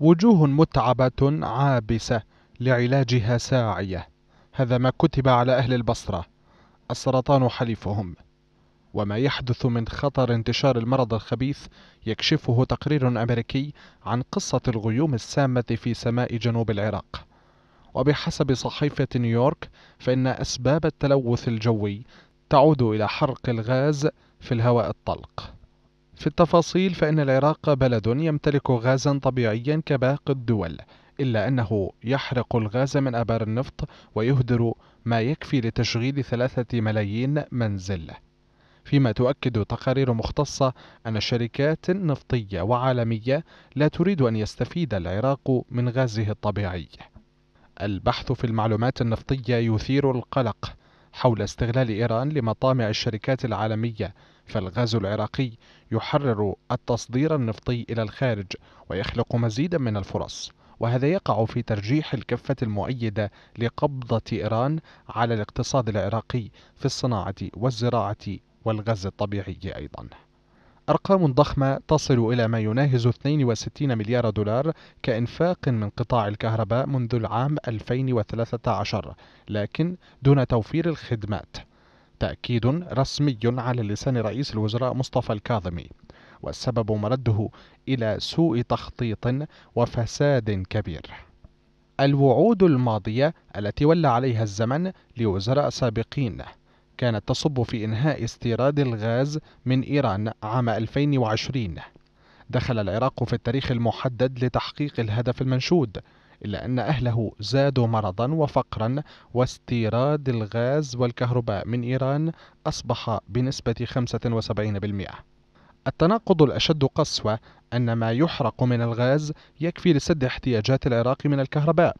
وجوه متعبة عابسة لعلاجها ساعية هذا ما كتب على أهل البصرة السرطان حليفهم وما يحدث من خطر انتشار المرض الخبيث يكشفه تقرير أمريكي عن قصة الغيوم السامة في سماء جنوب العراق وبحسب صحيفة نيويورك فإن أسباب التلوث الجوي تعود إلى حرق الغاز في الهواء الطلق في التفاصيل فإن العراق بلد يمتلك غازا طبيعيا كباقي الدول إلا أنه يحرق الغاز من أبار النفط ويهدر ما يكفي لتشغيل ثلاثة ملايين منزل فيما تؤكد تقارير مختصة أن شركات نفطية وعالمية لا تريد أن يستفيد العراق من غازه الطبيعي البحث في المعلومات النفطية يثير القلق حول استغلال إيران لمطامع الشركات العالمية فالغاز العراقي يحرر التصدير النفطي إلى الخارج ويخلق مزيدا من الفرص وهذا يقع في ترجيح الكفة المؤيدة لقبضة إيران على الاقتصاد العراقي في الصناعة والزراعة والغاز الطبيعي أيضاً أرقام ضخمة تصل إلى ما يناهز 62 مليار دولار كإنفاق من قطاع الكهرباء منذ العام 2013 لكن دون توفير الخدمات تأكيد رسمي على لسان رئيس الوزراء مصطفى الكاظمي والسبب مرده إلى سوء تخطيط وفساد كبير الوعود الماضية التي ولى عليها الزمن لوزراء سابقين كانت تصب في إنهاء استيراد الغاز من إيران عام 2020 دخل العراق في التاريخ المحدد لتحقيق الهدف المنشود إلا أن أهله زادوا مرضا وفقرا واستيراد الغاز والكهرباء من إيران أصبح بنسبة 75% التناقض الأشد قسوة أن ما يحرق من الغاز يكفي لسد احتياجات العراق من الكهرباء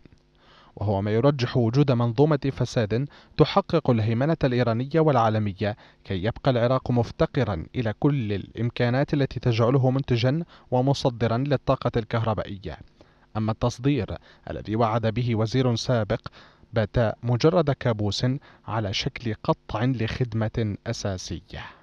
وهو ما يرجح وجود منظومة فساد تحقق الهيمنة الإيرانية والعالمية كي يبقى العراق مفتقرا إلى كل الإمكانات التي تجعله منتجا ومصدرا للطاقة الكهربائية أما التصدير الذي وعد به وزير سابق بات مجرد كابوس على شكل قطع لخدمة أساسية